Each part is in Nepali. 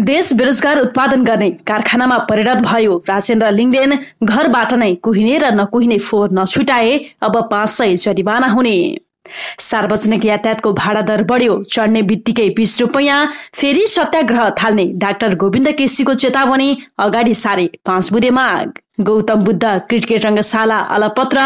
देश बेरोजगार उत्पादन गर्ने कारखानामा परिणत भयो राजेन्द्र लिङदेन घरबाट नै कुहिने र नकुहिने फोहोर नछुटाए अब पाँच सय जरिवाना हुने सार्वजनिक यातायातको भाडा दर बढ्यो चढ्ने बित्तिकै बिस रुपियाँ फेरि सत्याग्रह थाल्ने डाक्टर गोविन्द केसीको चेतावनी अगाडि सारे पाँच बुधे माग गौतम बुद्ध क्रिकेट रङ्गशाला अलपत्र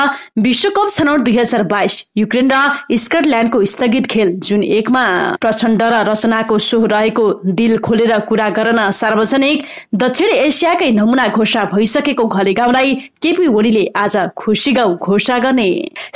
विश्वकप छनौट दुई हजार बाइस युक्रेन र स्कटल्यान्डको स्थगित खेल जुन एकमा प्रचण्ड र रचनाको सोह रहेको दिल खोलेर कुरा गर्न सार्वजनिक दक्षिण एसियाकै नमुना घोषणा भइसकेको घले गाउँलाई केपी ओलीले आज खुसी गाउँ घोषणा गर्ने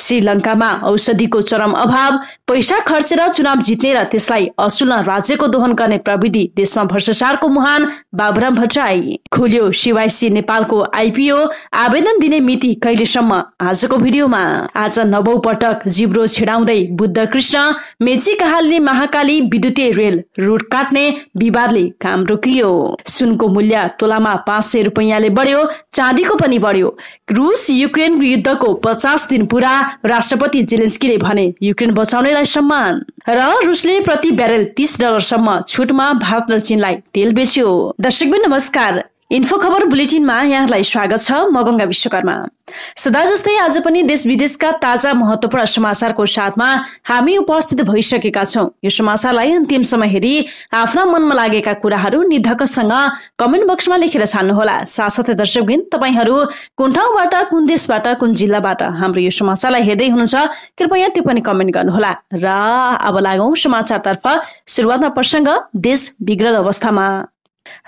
श्रीलङ्कामा औषधिको चरम अभाव पैसा खर्चेर चुनाव जित्ने र त्यसलाई असुल्न राज्यको दोहन गर्ने प्रविधि देशमा भ्रष्टाचारको मुहान बाबुराम भट्टराई खुल्यो सिवाइसी नेपालको आइपी यो आवेदन दिने मिति कहिलेसम्म आजको भिडियोमा आज नवौ पटक जिब्रो छिडाउँदै बुद्ध कृष्ण मेची कहाल्ने महाकाली विद्युतीय रेल रुट काट्ने विवादले काम रोकियो सुनको मूल्य तोलामा पाँच सय रुपियाँले बढ्यो चाँदीको पनि बढ्यो रुस युक्रेन युद्धको पचास दिन पुरा राष्ट्रपति जेलेन्स्कीले भने युक्रेन बचाउनेलाई सम्मान र रुसले प्रति ब्यारेल तिस डलरसम्म छुटमा भारत र चीनलाई तेल बेच्यो दर्शक नमस्कार इन्फो खबर बुलेटिनमा यहाँलाई स्वागत छ म गङ्गा विश्वकर्मा सदा जस्तै आज पनि देश विदेशका ताजा महत्वपूर्ण समाचारको साथमा हामी उपस्थित भइसकेका छौं यो समाचारलाई अन्तिम समय हेरी आफ्ना मनमा लागेका कुराहरू निधकसँग कमेन्ट बक्समा लेखेर छान्नुहोला साथसाथै दर्शकबिन तपाईँहरू कुन ठाउँबाट कुन देशबाट कुन जिल्लाबाट हाम्रो यो समाचारलाई हेर्दै हुनुहुन्छ कृपया त्यो पनि कमेन्ट गर्नुहोला र अब लागौ समाचारतर्फ सुरुवातमा प्रसङ्ग देश बिग्रद अवस्थामा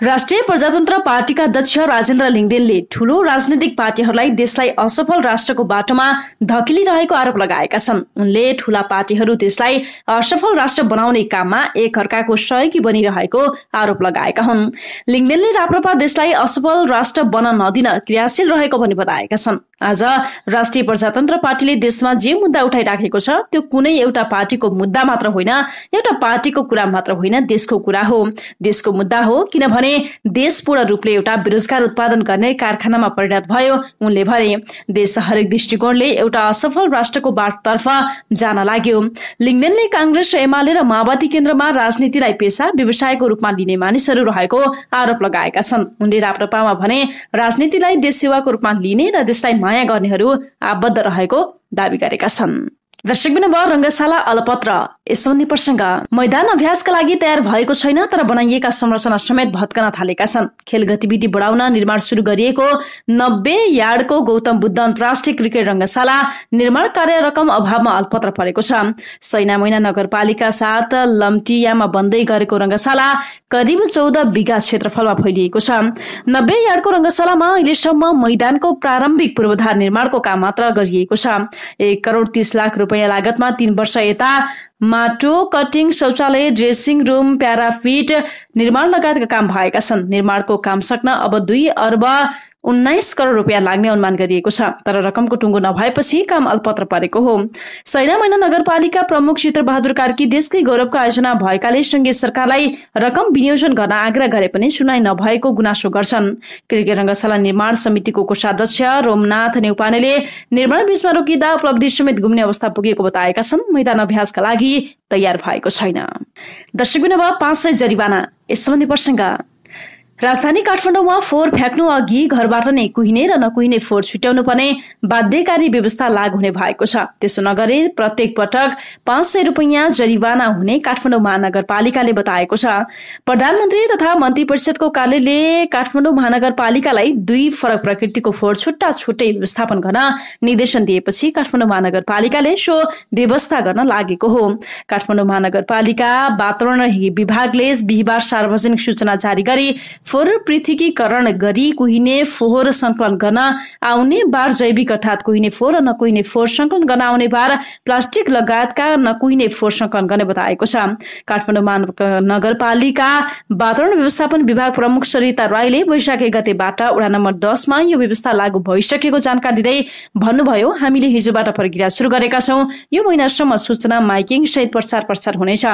राष्ट्रिय प्रजातन्त्र पार्टीका अध्यक्ष राजेन्द्र लिङदेनले ठूलो राजनैतिक पार्टीहरूलाई देशलाई असफल राष्ट्रको बाटोमा धकिलिरहेको आरोप लगाएका छन् उनले ठूला पार्टीहरू देशलाई असफल राष्ट्र बनाउने काममा एकअर्काको सहयोगी बनिरहेको आरोप लगाएका हुन् लिङदेनले राप्रपा देशलाई असफल राष्ट्र बन्न नदिन क्रियाशील रहेको पनि बताएका छन् आज राष्ट्रिय प्रजातन्त्र पार्टीले देशमा जे मुद्दा उठाइराखेको छ त्यो कुनै एउटा पार्टीको मुद्दा मात्र होइन एउटा पार्टीको कुरा मात्र होइन देशको कुरा हो देशको मुद्दा हो किनभने देश पूर्ण रूपले एउटा बेरोजगार उत्पादन गर्ने कारखानामा परिणत भयो उनले भने देश हरेक दृष्टिकोणले एउटा असफल राष्ट्रको बाटतर्फ जान लाग्यो लिङ्गदेनले काङ्ग्रेस र एमाले र माओवादी केन्द्रमा राजनीतिलाई पेसा व्यवसायको रूपमा लिने मानिसहरू रहेको आरोप लगाएका छन् उनले राप्रपामा भने राजनीतिलाई देश सेवाको रूपमा लिने र देशलाई माया गर्नेहरू आबद्ध रहेको दावी गरेका छन् दर्शक बिनवा रङ्गशाला अलपत्र यस प्रसङ्ग मैदान अभ्यासका लागि तयार भएको छैन तर बनाइएका संरचना समेत भत्कन थालेका छन् खेल गतिविधि बढाउन निर्माण सुरु गरिएको नब्बे यार्डको गौतम बुद्ध अन्तर्राष्ट्रिय क्रिकेट रङ्गशाला निर्माण कार्य रकम अभावमा अल्पत्र परेको छ सैना मैना नगरपालिका साथ लम्टियामा बन्दै गरेको रङ्गशाला करिब चौध बिघा क्षेत्रफलमा फैलिएको छ नब्बे यार्डको रङ्गशालामा अहिलेसम्म मैदानको प्रारम्भिक पूर्वाधार निर्माणको काम मात्र गरिएको छ एक करोड तीस लाख रुपियाँ रुपियाँ लागतमा तीन वर्ष यता माटो कटिङ शौचालय ड्रेसिङ रुम प्याराफिट निर्माण लगायतका काम भएका छन् निर्माणको काम सक्न अब दुई अर्ब उन्नाइस करोड रुपियाँ लाग्ने अनुमान गरिएको छ तर रकमको टुङ्गो नभएपछि काम अल्पत्र परेको हो सैना महिना नगरपालिका प्रमुख चित्रबहादुर कार्की देशकै गौरवको आयोजना भएकाले सङ्घीय सरकारलाई रकम विनियोजन गर्न आग्रह गरे पनि सुनाई नभएको गुनासो गर्छन् क्रिकेट रङ्गशाला निर्माण समितिको कोषाध्यक्ष रोमनाथ नेउपानेले निर्माण बीचमा रोकिँदा उपलब्धि समेत घुम्ने अवस्था पुगेको बताएका छन् मैदान अभ्यासका लागि तयार भएको छैन दर्शक पाँच सय जरिवाना यस सम्बन्धी प्रसङ्ग राजधानी काठमाडौँमा फोहोर फ्याँक्नु अघि घरबाट नै कुहिने र नकुहिने फोहोर छुट्याउनु पर्ने बाध्यकारी व्यवस्था लागू हुने भएको छ त्यसो नगरे प्रत्येक पटक पाँच सय रुपियाँ जरिवाना हुने काठमाडौँ महानगरपालिकाले बताएको छ प्रधानमन्त्री तथा मन्त्री परिषदको कार्यालयले काठमाडौँ महानगरपालिकालाई दुई फरक प्रकृतिको फोहोर छुट्टा छुट्टै व्यवस्थापन गर्न निर्देशन दिएपछि काठमाडौँ महानगरपालिकाले सो व्यवस्था गर्न लागेको हो काठमाडौँ महानगरपालिका वातावरण विभागले बिहिबार सार्वजनिक सूचना जारी गरी फोहोर पृथ्वीकरण गरी कुहिने फोहोर संकलन गर्न आउने बार जैविक अर्थात् कुहिने फोहोर र नकुहिने फोहोर संकलन गर्न आउने बार प्लास्टिक लगायतका नकुहिने फोहोर संकलन गर्ने बताएको छ काठमाडौँ नगरपालिका वातावरण व्यवस्थापन विभाग प्रमुख सरिता राईले वैशाख एक गतेबाट वडा नम्बर दसमा यो व्यवस्था लागू भइसकेको जानकारी दिँदै भन्नुभयो हामीले हिजोबाट प्रक्रिया सुरु गरेका छौँ यो महिनासम्म सूचना माइकिङ सहित प्रचार प्रसार हुनेछ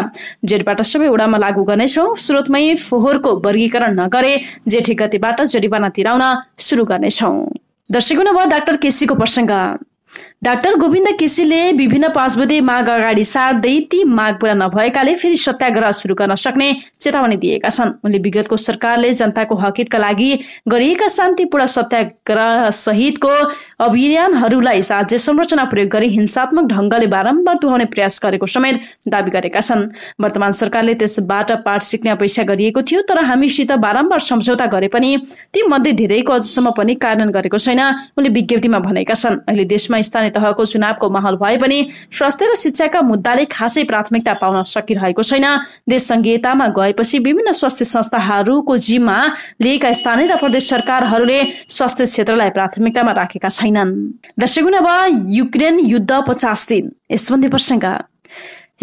जेठबाट सबै वडामा लागू गर्नेछौँ स्रोतमै फोहोरको वर्गीकरण नगर गरे जेठी गतिबाट जरिवाना तिराउन सुरु गर्नेछौ दर्शक डाक्टर केसीको प्रसङ्ग डाक्टर गोविन्द केसीले विभिन्न पाँचबुधे माग अगाडि सार्दै ती माग पुरा नभएकाले फेरि सत्याग्रह सुरु गर्न सक्ने चेतावनी दिएका छन् उनले विगतको सरकारले जनताको हकितका लागि गरिएका शान्तिपूर्ण सत्याग्रह सहितको अभियानहरूलाई राज्य संरचना प्रयोग गरी हिंसात्मक ढङ्गले बारम्बार दुहाउने प्रयास गरेको समेत दावी गरेका छन् वर्तमान सरकारले त्यसबाट पाठ सिक्ने अपेक्षा गरिएको थियो तर हामीसित बारम्बार सम्झौता गरे पनि ती मध्ये धेरैको अझसम्म पनि कार्यान्वयन गरेको छैन उनले विज्ञप्तिमा भनेका छन् अहिले देशमा स्थानीय तहको चुनावको माहौल भए पनि स्वास्थ्य र शिक्षाका मुद्दाले खासै प्राथमिकता पाउन सकिरहेको छैन देश संघीयतामा गएपछि विभिन्न स्वास्थ्य संस्थाहरूको जिम्मा लिएका स्थानीय र प्रदेश सरकारहरूले स्वास्थ्य क्षेत्रलाई प्राथमिकतामा राखेका छैनन् दर्शक अब युक्रेन युद्ध पचास दिन यसबन्धी प्रसङ्ग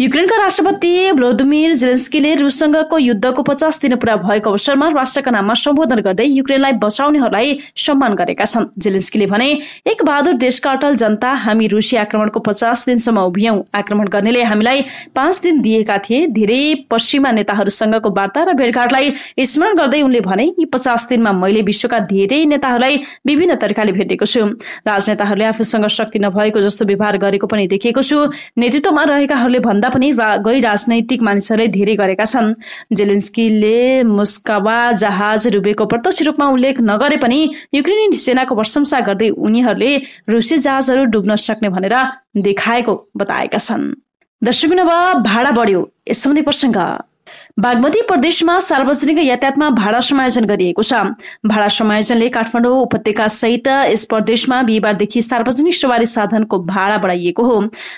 युक्रेनका राष्ट्रपति भ्लोदिमिर जेलेन्स्कीले रुससँगको युद्धको पचास दिन पूरा भएको अवसरमा राष्ट्रका नाममा सम्बोधन गर्दै युक्रेनलाई बचाउनेहरूलाई सम्मान गरेका छन् जेलेन्स्कीले भने एक बहादुर देशका अटल जनता हामी रुसी आक्रमणको पचास दिनसम्म उभियौं आक्रमण गर्नेले हामीलाई पाँच दिन दिएका थिए धेरै पश्चिमा नेताहरूसँगको वार्ता र भेटघाटलाई स्मरण गर्दै उनले भने यी पचास दिनमा मैले विश्वका धेरै नेताहरूलाई विभिन्न तरिकाले भेटेको छु राजनेताहरूले आफूसँग शक्ति नभएको जस्तो व्यवहार गरेको पनि देखेको छु नेतृत्वमा रहेकाहरूले भन्दा पनि गैर राजनैतिक मानिसहरूले धेरै गरेका छन् जेलेन्स्कीले मुस्कावा जहाज डुबेको प्रत्यक्ष रूपमा उल्लेख नगरे पनि युक्रेनी सेनाको प्रशंसा गर्दै उनीहरूले रुसी जहाजहरू डुब्न सक्ने भनेर देखाएको बताएका छन् दर्शक भाडा बढ्यो यस सम्बन्धी प्रसङ्ग बागमती प्रदेशमा सार्वजनिक यातायातमा भाडा समायोजन गरिएको छ भाडा समायोजनले काठमाडौँ उपत्यका सहित यस प्रदेशमा बिहिबारदेखि सार्वजनिक सवारी साधनको भाडा बढाइएको हो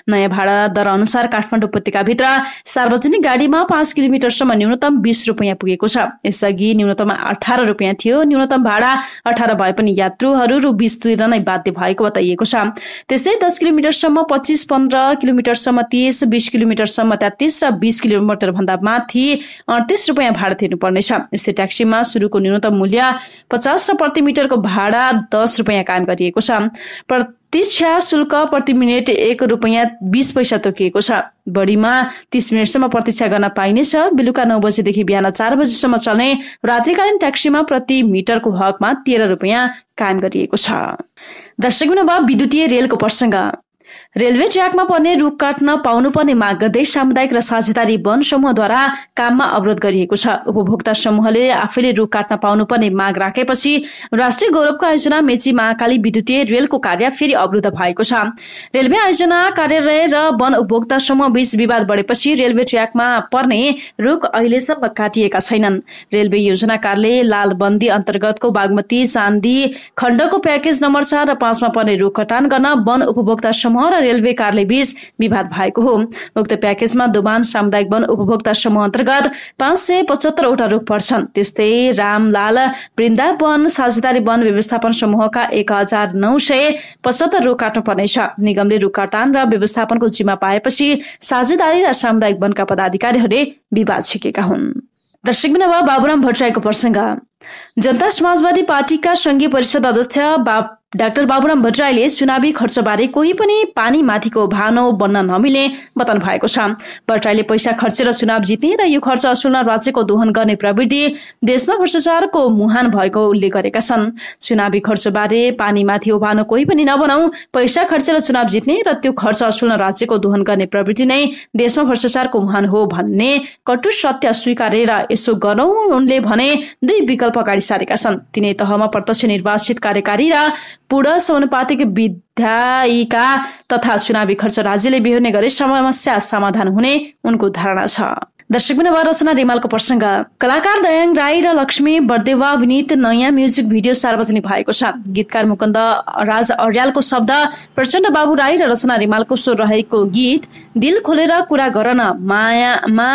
नयाँ भाडा दर अनुसार काठमाडौँ उपत्यकाभित्र सार्वजनिक गाडीमा पाँच किलोमिटरसम्म न्यूनतम बिस रुपियाँ पुगेको छ यसअघि न्यूनतम अठार रुपियाँ थियो न्यूनतम भाडा अठार भए पनि यात्रुहरू रु बिस तिर्न नै बाध्य भएको बताइएको छ त्यस्तै दस किलोमिटरसम्म पच्चिस पन्ध्र किलोमिटरसम्म तिस बिस किलोमिटरसम्म तेत्तिस र किलोमिटर भन्दा माथि अडतिस रुपियाँ भाडा तिर्नुपर्नेछ यस्तै ट्याक्सीमा सुरुको न्यूनतम मूल्य पचास र प्रति मिटरको भाडा दस रुपियाँ कायम गरिएको छ प्रतीक्षा शुल्क प्रति मिनट एक रुपियाँ बिस पैसा तोकिएको छ बढीमा तिस मिनटसम्म प्रतीक्षा गर्न पाइनेछ बेलुका नौ बजेदेखि बिहान चार बजीसम्म चल्ने रात्रिकालीन ट्याक्सीमा प्रति मिटरको हकमा तेह्र रुपियाँ कायम गरिएको छ दर्शक विद्युतीय रेलको प्रसङ्ग रेलवे ट्र्याकमा पर्ने रुख काट्न पाउनुपर्ने माग गर्दै सामुदायिक र साझेदारी वन समूहद्वारा काममा अवरोध गरिएको छ उपभोक्ता समूहले आफैले रुख काट्न पाउनुपर्ने माग राखेपछि राष्ट्रिय गौरवको आयोजना मेची महाकाली विद्युतीय रेलको कार्य फेरि अवरुद्ध भएको छ रेलवे आयोजना कार्यालय र वन उपभोक्ता समूह बीच विवाद बढेपछि रेलवे ट्र्याकमा पर्ने रुख अहिलेसम्म काटिएका छैनन् रेलवे योजनाकारले कार्यालय लालबन्दी अन्तर्गतको बागमती चान्दी खण्डको प्याकेज नम्बर चार र पाँचमा पर्ने रुख कटान गर्न वन उपभोक्ता समूह समूह र रेलवे कार्यालय बीच विवाद भएको हो उक्त प्याकेजमा दुबान सामुदायिक वन उपभोक्ता समूह अन्तर्गत पाँच सय पचहत्तरवटा रूप पर्छन् त्यस्तै रामलाल वृन्दावन साझेदारी वन व्यवस्थापन समूहका एक हजार नौ सय पचहत्तर रुख काट्नु पर्नेछ निगमले रुख काटान र व्यवस्थापनको जिम्मा पाएपछि साझेदारी र सामुदायिक वनका पदाधिकारीहरूले विवाद छिकेका हुन् दर्शक बाबुराम भट्टराईको प्रसङ्ग जनता समाजवादी पार्टीका संघीय परिषद अध्यक्ष डाक्टर बाबुराम भट्टराईले चुनावी खर्चबारे कोही पनि पानी माथिको भानो बन्न नमिल्ने बताउनु भएको छ भट्टराईले पैसा खर्चेर चुनाव जित्ने र यो खर्च असुल्न राज्यको दोहन गर्ने प्रवृत्ति देशमा भ्रष्टाचारको मुहान भएको उल्लेख गरेका छन् चुनावी खर्चबारे पानी माथि भानो कोही पनि नबनाऊ पैसा खर्चेर चुनाव जित्ने र त्यो खर्च असुल्न राज्यको दोहन गर्ने प्रवृत्ति नै देशमा भ्रष्टाचारको मुहान हो भन्ने कटु सत्य स्वीकारेर यसो गरौं उनले भने दुई विकल्प विकल्प अगाडि सारेका छन् तिनै तहमा प्रत्यक्ष निर्वाचित कार्यकारी र पूर्ण समानुपातिक विधायिका तथा चुनावी खर्च राज्यले बिहोर्ने गरी समस्या समाधान हुने उनको धारणा छ दर्शकबिनवा रचना रिमालको प्रसङ्ग कलाकार दयाङ राई र लक्ष्मी बर्देवा विनित नयाँ म्युजिक भिडियो सार्वजनिक भएको छ गीतकार मुकुन्द राज अर्यालको शब्द प्रचण्ड बाबु राई र रचना रिमालको स्वर रहेको गीत दिल खोलेर कुरा गर न मायामा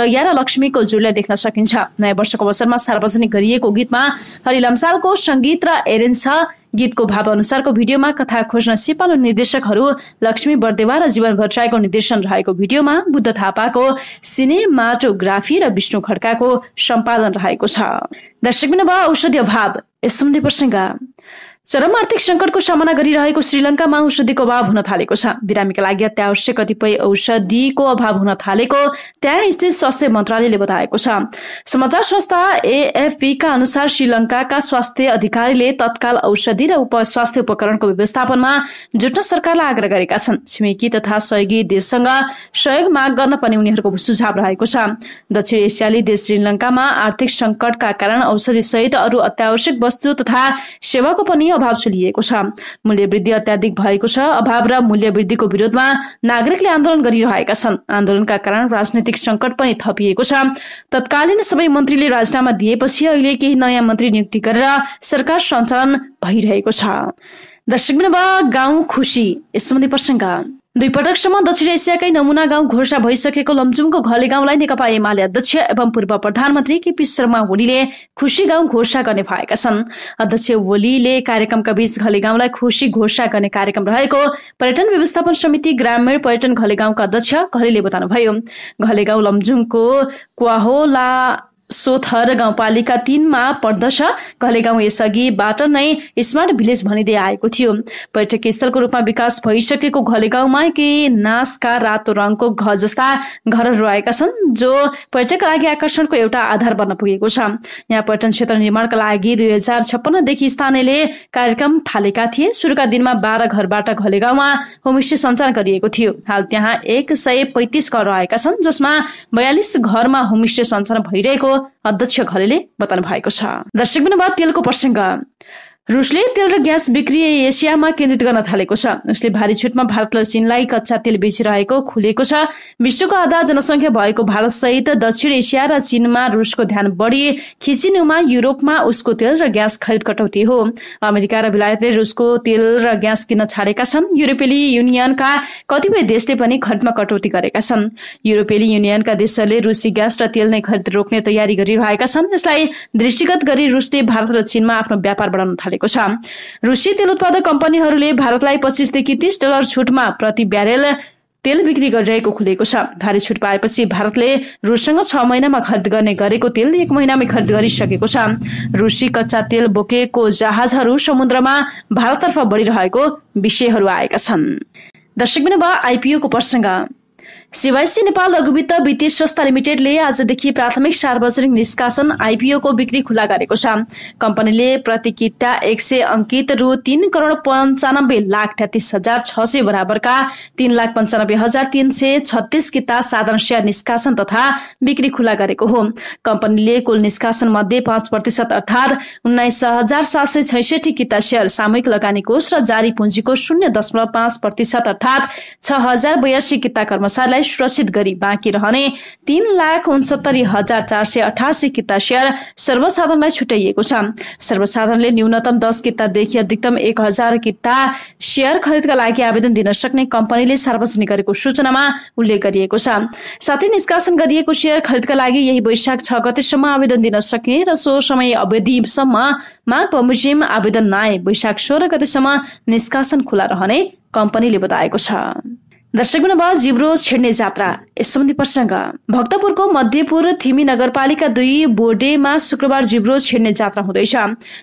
दया र लक्ष्मीको जुडलाई देख्न सकिन्छ नयाँ वर्षको अवसरमा सार्वजनिक गरिएको गीतमा हरि लम्सालको सङ्गीत र एरेन्ज छ गीतको भाव अनुसारको भिडियोमा कथा खोज्न सिपालु निर्देशकहरू लक्ष्मी बर्देवा र जीवन भट्टराईको निर्देशन रहेको भिडियोमा बुद्ध थापाको सिनेमाटोग्राफी र विष्णु खड्काको सम्पादन रहेको छ दर्शक औषधि अभाव चरम आर्थिक सङ्कटको सामना गरिरहेको श्रीलङ्कामा औषधिको अभाव हुन थालेको छ बिरामीका लागि अत्यावश्यक कतिपय औषधिको अभाव हुन थालेको त्यहाँ स्थित स्वास्थ्य मन्त्रालयले बताएको छ समाचार संस्था एएफपीका अनुसार श्रीलङ्काका स्वास्थ्य अधिकारीले तत्काल औषधि र उप स्वास्थ्य उपकरणको व्यवस्थापनमा जुट्न सरकारलाई आग्रह गरेका छन् छिमेकी तथा सहयोगी देशसँग सहयोग माग गर्न पनि उनीहरूको सुझाव रहेको छ दक्षिण एसियाली देश श्रीलङ्कामा आर्थिक सङ्कटका कारण औषधि सहित अरू अत्यावश्यक वस्तु तथा सेवाको पनि अभाव सुलिएको छ मूल्य वृद्धि अत्याधिक भएको छ अभाव र मूल्य वृद्धिको विरोधमा नागरिकले आन्दोलन गरिरहेका छन् आन्दोलनका कारण राजनैतिक सङ्कट पनि थपिएको छ तत्कालीन सबै मन्त्रीले राजीनामा दिएपछि अहिले केही नयाँ मन्त्री नियुक्ति गरेर सरकार सञ्चालन भइरहेको छ दर्शक गाउँ खुसी यस सम्बन्धी प्रसङ्ग दुई पटकसम्म दक्षिण एसियाकै नमुना गाउँ घोषणा भइसकेको लम्जुङको घले गाउँलाई नेकपा एमाले अध्यक्ष एवं पूर्व प्रधानमन्त्री केपी शर्मा ओलीले खुसी गाउँ घोषणा गर्ने भएका छन् अध्यक्ष ओलीले कार्यक्रमका बीच घले गाउँलाई खुसी घोषणा गर्ने कार्यक्रम रहेको पर्यटन व्यवस्थापन समिति ग्रामीण पर्यटन घले गाउँका अध्यक्ष घलेले बताउनुभयो घले गाउँ लम्जुङको क्वाहोला सोथर गाउँपालिका तिनमा पर्दछ कलेगाउँ यसअघिबाट नै स्मार्ट भिलेज भनिँदै आएको थियो पर्यटक स्थलको रूपमा विकास भइसकेको घलेगाउँमा केही नासका रातो रङको घर जस्ता घरहरू आएका छन् जो पर्यटकका लागि आकर्षणको एउटा आधार बन्न पुगेको छ यहाँ पर्यटन क्षेत्र निर्माणका लागि दुई हजार छप्पन्नदेखि स्थानीयले कार्यक्रम थालेका थिए सुरुका दिनमा बाह्र घरबाट घलेगाउँमा होमस्टे सञ्चालन गरिएको थियो हाल त्यहाँ एक सय पैतिस घर आएका छन् जसमा बयालिस घरमा होमस्टे सञ्चालन भइरहेको अध्यक्ष घलेले बताउनु भएको छ दर्शक तेलको प्रसङ्ग रुसले तेल र ग्यास बिक्री एसियामा केन्द्रित गर्न थालेको छ उसले भारी छुटमा भारत र चीनलाई कच्चा तेल बेचिरहेको खुलेको छ विश्वको आधा जनसंख्या भएको भारतसहित दक्षिण एसिया र चीनमा रुसको ध्यान बढी खिचिनुमा युरोपमा उसको तेल र ग्यास खरिद कटौती हो अमेरिका र बेलायतले रुसको तेल र ग्यास किन्न छाडेका छन् युरोपेली युनियनका कतिपय देशले पनि खरिदमा कटौती गरेका छन् युरोपेली युनियनका देशहरूले रुसी ग्यास र तेल नै खरिद रोक्ने तयारी गरिरहेका छन् यसलाई दृष्टिगत गरी रुसले भारत र चीनमा आफ्नो व्यापार बढाउन थालेको गरेको छ रुसी तेल उत्पादक कम्पनीहरूले भारतलाई पच्चिसदेखि तीस डलर छुटमा प्रति ब्यारेल तेल बिक्री गरिरहेको खुलेको छ भारी छुट पाएपछि भारतले रुससँग छ महिनामा खरिद गर्ने गरेको तेल एक महिनामै खरिद गरिसकेको छ रुसी कच्चा तेल बोकेको जहाजहरू समुद्रमा भारततर्फ बढिरहेको विषयहरू आएका छन् दर्शक आइपिओको प्रसङ्ग सिवाइसी नेपाल लघुवित्त वित्तीय संस्था लिमिटेडले आजदेखि प्राथमिक सार्वजनिक निष्कासन आइपिओ को बिक्री खुला गरेको छ कम्पनीले प्रति किता एक सय अङ्कित रु तीन करोड पञ्चानब्बे लाख तेत्तिस हजार छ सय बराबरका तीन लाख पञ्चानब्बे हजार तीन सय छत्तिस किता साधारण सेयर निष्कासन तथा बिक्री खुला गरेको हो कम्पनीले कुल निष्कासन मध्ये पाँच प्रतिशत अर्थात् उन्नाइस हजार सात सय छैसठी किता सेयर सामूहिक लगानी कोष र जारी पुँजीको शून्य दशमलव पाँच प्रतिशत अर्थात् छ हजार बयासी किता कर्मचारीलाई सेयरलाई सुरक्षित गरी बाँकी रहने तीन लाख उनसत्तरी हजार चार सय अठासी किता सेयर सर्वसाधारणलाई छुट्याइएको छ सर्वसाधारणले न्यूनतम दस कितादेखि अधिकतम एक हजार किता सेयर खरिदका लागि आवेदन दिन सक्ने कम्पनीले सार्वजनिक गरेको सूचनामा उल्लेख गरिएको छ साथै निष्कासन गरिएको सेयर खरिदका लागि यही वैशाख छ गतेसम्म आवेदन दिन सक्ने र सो समय अवधिसम्म माग बमोजिम आवेदन नआए वैशाख सोह्र गतेसम्म निष्कासन खुला रहने कम्पनीले बताएको छ दर्शक जिब्रो छेड्ने जात्रा यस सम्बन्धी प्रसङ्ग भक्तपुरको मध्यपुर थिमी नगरपालिका दुई बोर्डेमा शुक्रबार जिब्रो छेड्ने जात्रा हुँदैछ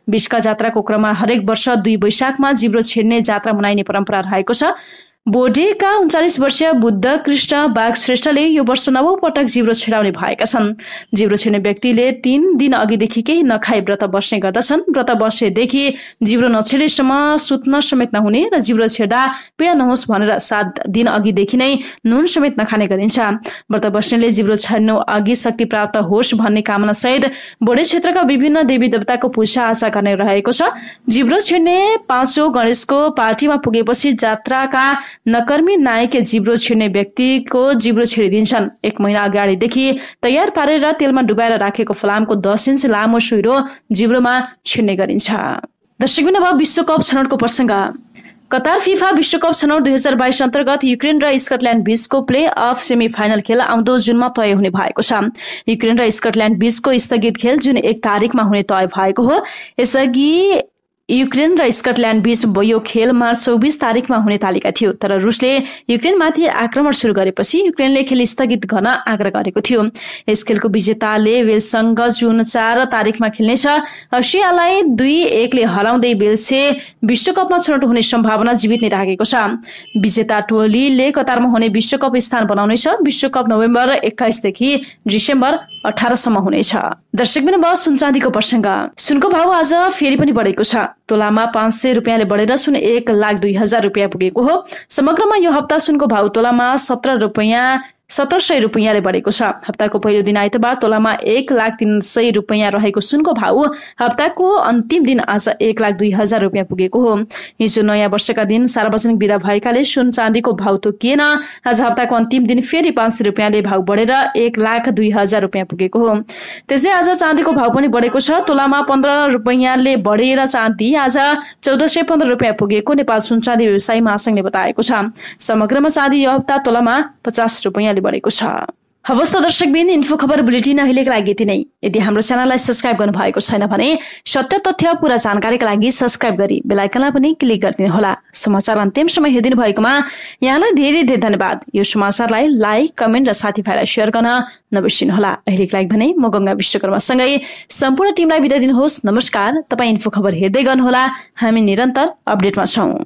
विश्व जात्राको क्रममा हरेक वर्ष दुई वैशाखमा जिब्रो छेड्ने जात्रा मनाइने परम्परा रहेको छ बोडेका उन्चालिस वर्षीय बुद्ध कृष्ण बाघ श्रेष्ठले यो वर्ष नवौ पटक जिब्रो छिडाउने भएका छन् जिब्रो छिड्ने व्यक्तिले तीन दिन अघिदेखि केही नखाई व्रत बस्ने गर्दछन् व्रत बसेदेखि जिब्रो नछिडेसम्म सुत्न समेत नहुने र जिब्रो छिर्दा पीडा नहोस् भनेर सात दिन अघिदेखि नै नुन समेत नखाने गरिन्छ व्रत बस्नेले जिब्रो छेड्नु अघि शक्ति प्राप्त होस् भन्ने कामना सहित बोडे क्षेत्रका विभिन्न देवी देवताको आशा गर्ने रहेको छ जिब्रो छिड्ने पाँचौ गणेशको पार्टीमा पुगेपछि जात्राका नकर्मी नायक जिब्रो छिर्ने व्यक्तिको जिब्रो छिरिदिन्छन् एक महिना अगाडिदेखि तयार पारेर तेलमा डुबाएर राखेको फलामको दस इन्च लामो सुइरो जिब्रोमा छिर्ने गरिन्छ दर्शकबिन अब विश्वकप छनौटको प्रसङ्ग कतार फिफा विश्वकप छनौट दुई हजार बाइस अन्तर्गत युक्रेन र स्कटल्यान्ड बीचको प्ले अफ सेमी फाइनल खेल आउँदो जुनमा तय हुने भएको छ युक्रेन र स्कटल्यान्ड बीचको स्थगित खेल जुन एक तारिकमा हुने तय भएको हो यसअघि युक्रेन र स्कटल्याण्ड बीच यो मार्च चौबिस तारिकमा हुने तालिका थियो तर रुसले युक्रेनमाथि आक्रमण सुरु गरेपछि युक्रेनले खेल स्थगित गर्न आग्रह गरेको थियो यस खेलको विजेताले वेलसँग जुन चार तारिकमा खेल्नेछ रसियालाई दुई एकले हराउँदै वेल्से विश्वकपमा छनौट हुने सम्भावना जीवित नै राखेको छ विजेता टोलीले कतारमा हुने विश्वकप स्थान बनाउनेछ विश्वकप नोभेम्बर एक्काइसदेखि डिसेम्बर अठारसम्म हुनेछ दर्शक सुनचाँदीको प्रसङ्ग सुनको भाव आज फेरि पनि बढेको छ तोलामा पाँच सय रुपियाँले बढेर सुन एक लाख दुई हजार रुपियाँ पुगेको हो समग्रमा यो हप्ता सुनको भाउ तोलामा सत्र रुपियाँ सत्र सय रुपियाँले बढेको छ हप्ताको पहिलो दिन आइतबार तोलामा एक लाख तिन सय रुपियाँ रहेको सुनको भाउ हप्ताको अन्तिम दिन आज एक लाख दुई हजार रुपियाँ पुगेको हो हिजो नयाँ वर्षका दिन सार्वजनिक विदा भएकाले सुन चाँदीको भाउ तोकिएन आज हप्ताको अन्तिम दिन फेरि पाँच सय रुपियाँले भाउ बढेर एक लाख दुई हजार रुपियाँ पुगेको हो त्यस्तै आज चाँदीको भाउ पनि बढेको छ तोलामा पन्ध्र रुपियाँले बढेर चाँदी आज चौध सय पन्ध्र रुपियाँ पुगेको नेपाल सुन चाँदी व्यवसाय महासंघले बताएको छ समग्रमा चाँदी यो हप्ता तोलामा पचास रुपियाँ शक्तिशाली बढेको छ हवस् त दर्शकबिन इन्फो खबर बुलेटिन अहिलेको लागि यति नै यदि हाम्रो च्यानललाई सब्सक्राइब गर्नुभएको छैन भने सत्य तथ्य पुरा जानकारीका लागि सब्सक्राइब गरी बेलायकनलाई पनि क्लिक होला समाचार अन्तिम समय हेरिदिनु भएकोमा यहाँलाई धेरै धेरै धन्यवाद यो समाचारलाई लाइक कमेन्ट र साथीभाइलाई सेयर गर्न नबिर्सिनुहोला अहिलेको लागि भने म गङ्गा विश्वकर्मासँगै सम्पूर्ण टिमलाई बिदा दिनुहोस् नमस्कार तपाईँ इन्फो खबर हेर्दै गर्नुहोला हामी निरन्तर अपडेटमा छौँ